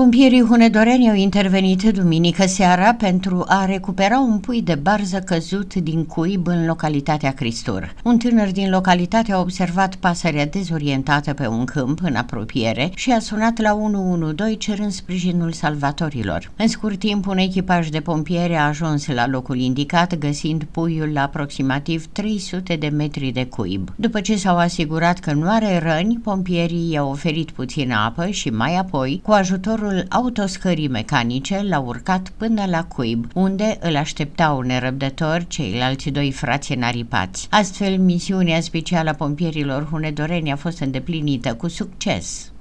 Pompierii hunedoreni au intervenit duminică seara pentru a recupera un pui de barză căzut din cuib în localitatea Cristur. Un tânăr din localitate a observat pasărea dezorientată pe un câmp în apropiere și a sunat la 112 cerând sprijinul salvatorilor. În scurt timp, un echipaj de pompieri a ajuns la locul indicat, găsind puiul la aproximativ 300 de metri de cuib. După ce s-au asigurat că nu are răni, pompierii i-au oferit puțină apă și mai apoi, cu ajutorul șoferul autoscării mecanice l-a urcat până la cuib, unde îl așteptau nerăbdători ceilalți doi frați înaripați. Astfel, misiunea specială a pompierilor hunedoreni a fost îndeplinită cu succes.